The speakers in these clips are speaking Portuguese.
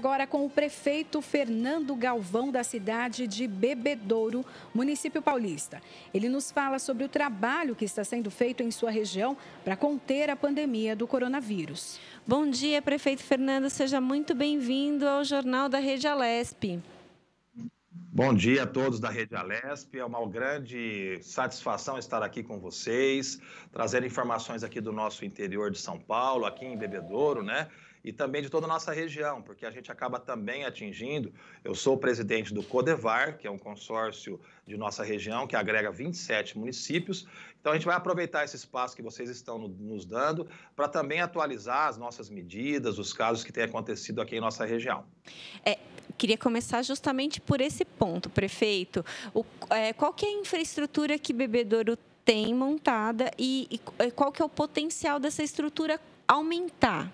agora com o prefeito Fernando Galvão, da cidade de Bebedouro, município paulista. Ele nos fala sobre o trabalho que está sendo feito em sua região para conter a pandemia do coronavírus. Bom dia, prefeito Fernando. Seja muito bem-vindo ao Jornal da Rede Alesp. Bom dia a todos da Rede Alesp. É uma grande satisfação estar aqui com vocês, trazer informações aqui do nosso interior de São Paulo, aqui em Bebedouro, né? e também de toda a nossa região, porque a gente acaba também atingindo. Eu sou o presidente do Codevar, que é um consórcio de nossa região, que agrega 27 municípios. Então, a gente vai aproveitar esse espaço que vocês estão nos dando para também atualizar as nossas medidas, os casos que têm acontecido aqui em nossa região. É, queria começar justamente por esse ponto, prefeito. O, é, qual que é a infraestrutura que Bebedouro tem montada e, e é, qual que é o potencial dessa estrutura aumentar?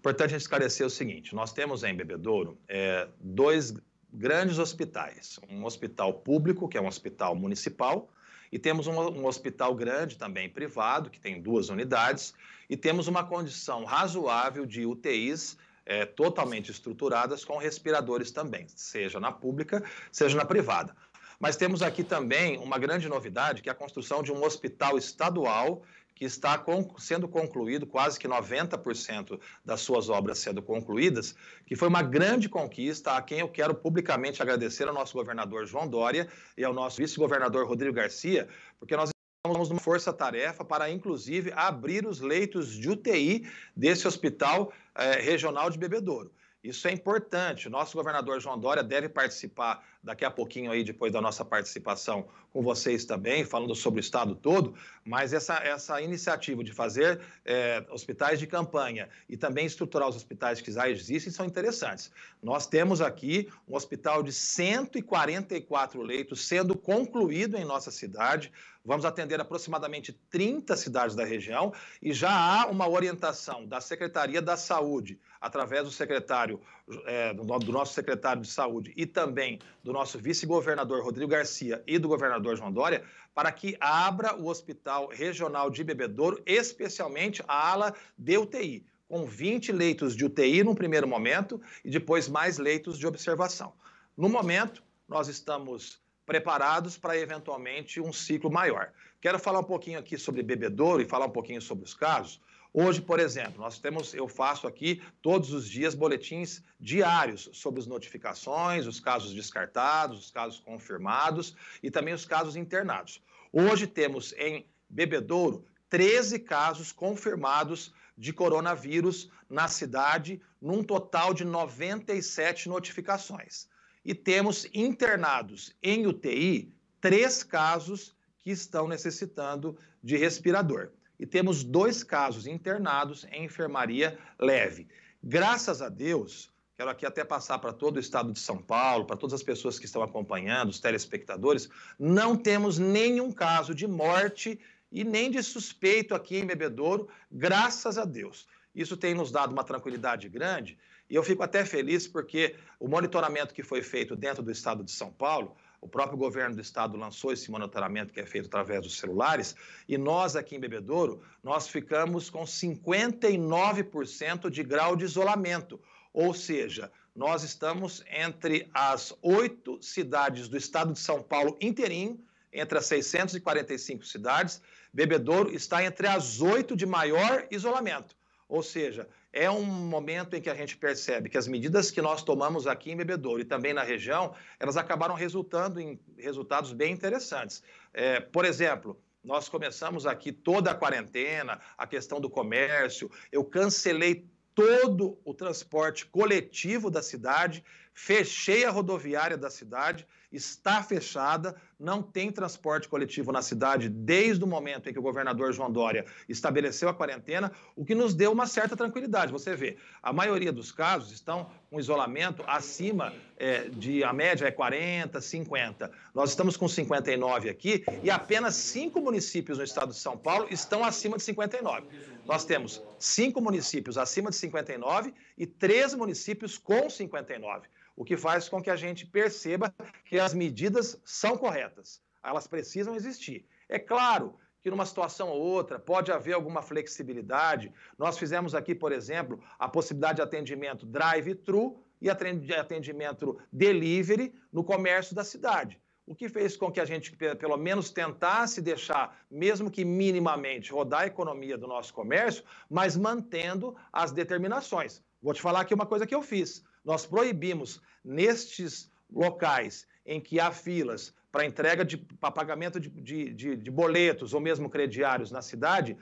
Importante esclarecer o seguinte: nós temos em Bebedouro é, dois grandes hospitais. Um hospital público, que é um hospital municipal, e temos um, um, hospital grande também privado, que tem duas unidades, e temos uma condição razoável de UTIs é, totalmente estruturadas com respiradores também, seja na pública, seja na privada. Mas temos aqui também uma grande novidade, que é a construção de um hospital estadual que está sendo concluído, quase que 90% das suas obras sendo concluídas, que foi uma grande conquista a quem eu quero publicamente agradecer ao nosso governador João Dória e ao nosso vice-governador Rodrigo Garcia, porque nós estamos numa força-tarefa para, inclusive, abrir os leitos de UTI desse hospital eh, regional de Bebedouro. Isso é importante. O nosso governador João Dória deve participar daqui a pouquinho aí, depois da nossa participação com vocês também, falando sobre o estado todo, mas essa, essa iniciativa de fazer é, hospitais de campanha e também estruturar os hospitais que já existem são interessantes. Nós temos aqui um hospital de 144 leitos sendo concluído em nossa cidade, Vamos atender aproximadamente 30 cidades da região e já há uma orientação da Secretaria da Saúde, através do secretário, é, do nosso secretário de Saúde e também do do nosso vice-governador Rodrigo Garcia e do governador João Dória para que abra o Hospital Regional de Bebedouro, especialmente a ala de UTI, com 20 leitos de UTI num primeiro momento e depois mais leitos de observação. No momento, nós estamos preparados para eventualmente um ciclo maior. Quero falar um pouquinho aqui sobre bebedouro e falar um pouquinho sobre os casos, Hoje, por exemplo, nós temos, eu faço aqui todos os dias boletins diários sobre as notificações, os casos descartados, os casos confirmados e também os casos internados. Hoje temos em Bebedouro 13 casos confirmados de coronavírus na cidade, num total de 97 notificações. E temos internados em UTI três casos que estão necessitando de respirador e temos dois casos internados em enfermaria leve. Graças a Deus, quero aqui até passar para todo o estado de São Paulo, para todas as pessoas que estão acompanhando, os telespectadores, não temos nenhum caso de morte e nem de suspeito aqui em Bebedouro, graças a Deus. Isso tem nos dado uma tranquilidade grande e eu fico até feliz porque o monitoramento que foi feito dentro do estado de São Paulo o próprio governo do estado lançou esse monitoramento que é feito através dos celulares e nós aqui em Bebedouro, nós ficamos com 59% de grau de isolamento, ou seja, nós estamos entre as oito cidades do estado de São Paulo inteirinho, entre as 645 cidades, Bebedouro está entre as oito de maior isolamento. Ou seja, é um momento em que a gente percebe que as medidas que nós tomamos aqui em Bebedouro e também na região, elas acabaram resultando em resultados bem interessantes. É, por exemplo, nós começamos aqui toda a quarentena, a questão do comércio, eu cancelei todo o transporte coletivo da cidade, Fechei a rodoviária da cidade, está fechada, não tem transporte coletivo na cidade desde o momento em que o governador João Dória estabeleceu a quarentena, o que nos deu uma certa tranquilidade. Você vê, a maioria dos casos estão com isolamento acima é, de, a média é 40, 50. Nós estamos com 59 aqui e apenas cinco municípios no estado de São Paulo estão acima de 59. Nós temos cinco municípios acima de 59 e três municípios com 59 o que faz com que a gente perceba que as medidas são corretas. Elas precisam existir. É claro que numa situação ou outra pode haver alguma flexibilidade. Nós fizemos aqui, por exemplo, a possibilidade de atendimento drive-thru e atendimento delivery no comércio da cidade. O que fez com que a gente, pelo menos, tentasse deixar, mesmo que minimamente, rodar a economia do nosso comércio, mas mantendo as determinações. Vou te falar aqui uma coisa que eu fiz. Nós proibimos nestes locais em que há filas para entrega de para pagamento de, de, de, de, boletos ou mesmo crediários na cidade,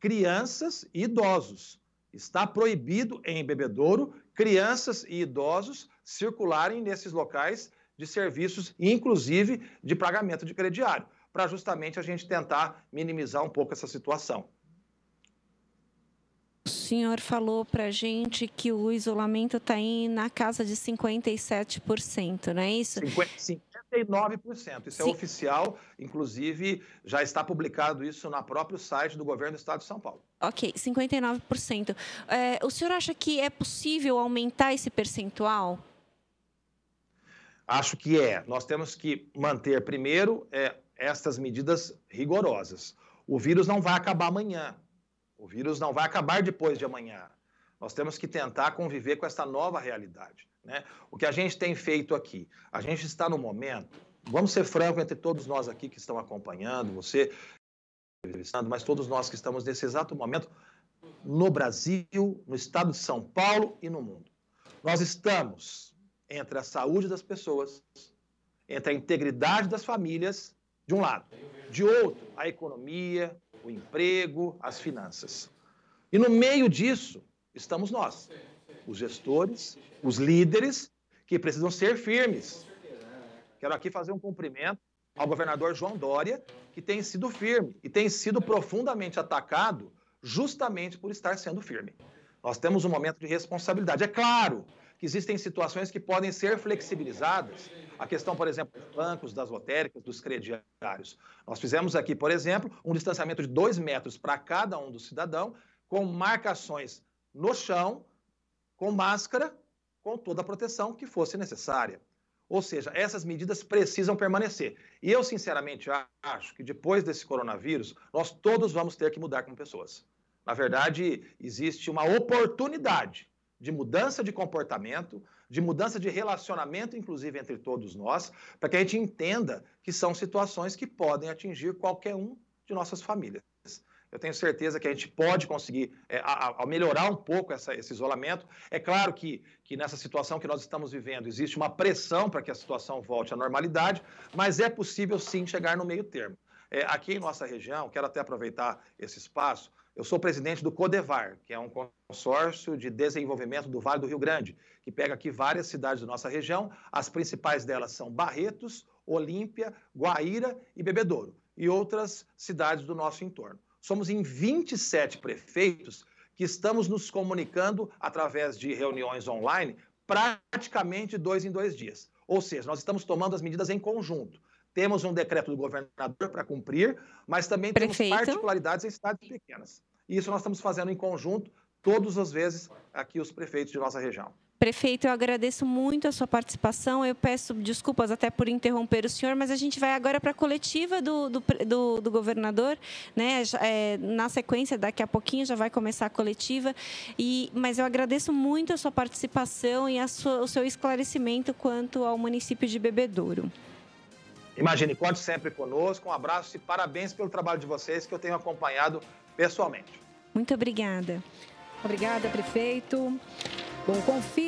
crianças e idosos. Está proibido em bebedouro crianças e idosos circularem nesses locais de serviços, inclusive de pagamento de crediário, para justamente a gente tentar minimizar um pouco essa situação senhor falou para a gente que o isolamento está aí na casa de 57%, não é isso? 59%. Isso Sim. é oficial, inclusive já está publicado isso no próprio site do governo do Estado de São Paulo. Ok, 59%. É, o senhor acha que é possível aumentar esse percentual? Acho que é. Nós temos que manter, primeiro, é, estas medidas rigorosas. O vírus não vai acabar amanhã. O vírus não vai acabar depois de amanhã. Nós temos que tentar conviver com essa nova realidade. Né? O que a gente tem feito aqui? A gente está no momento, vamos ser franco entre todos nós aqui que estão acompanhando, você, mas todos nós que estamos nesse exato momento no Brasil, no estado de São Paulo e no mundo. Nós estamos entre a saúde das pessoas, entre a integridade das famílias, de um lado, de outro, a economia, o emprego, as finanças. E no meio disso estamos nós, os gestores, os líderes, que precisam ser firmes. Quero aqui fazer um cumprimento ao governador João Dória, que tem sido firme e tem sido profundamente atacado justamente por estar sendo firme. Nós temos um momento de responsabilidade. É claro que existem situações que podem ser flexibilizadas. A questão, por exemplo, dos bancos, das lotéricas, dos crediários. Nós fizemos aqui, por exemplo, um distanciamento de dois metros para cada um do cidadão, com marcações no chão, com máscara, com toda a proteção que fosse necessária. Ou seja, essas medidas precisam permanecer. E eu, sinceramente, acho que depois desse coronavírus, nós todos vamos ter que mudar como pessoas. Na verdade, existe uma oportunidade de mudança de comportamento, de mudança de relacionamento, inclusive entre todos nós, para que a gente entenda que são situações que podem atingir qualquer um de nossas famílias. Eu tenho certeza que a gente pode conseguir é, a, a melhorar um pouco essa, esse isolamento. É claro que, que nessa situação que nós estamos vivendo existe uma pressão para que a situação volte à normalidade, mas é possível sim chegar no meio termo. É, aqui em nossa região, quero até aproveitar esse espaço eu sou presidente do Codevar, que é um consórcio de desenvolvimento do Vale do Rio Grande, que pega aqui várias cidades da nossa região. As principais delas são Barretos, Olímpia, Guaíra e Bebedouro, e outras cidades do nosso entorno. Somos em 27 prefeitos que estamos nos comunicando através de reuniões online praticamente dois em dois dias. Ou seja, nós estamos tomando as medidas em conjunto. Temos um decreto do governador para cumprir, mas também temos particularidades em cidades pequenas. E isso nós estamos fazendo em conjunto, todas as vezes, aqui os prefeitos de nossa região. Prefeito, eu agradeço muito a sua participação. Eu peço desculpas até por interromper o senhor, mas a gente vai agora para a coletiva do, do, do, do governador. Né? É, na sequência, daqui a pouquinho já vai começar a coletiva. E, mas eu agradeço muito a sua participação e a sua, o seu esclarecimento quanto ao município de Bebedouro. Imagine, conte sempre conosco. Um abraço e parabéns pelo trabalho de vocês que eu tenho acompanhado pessoalmente. Muito obrigada. Obrigada, prefeito. Bom, confira.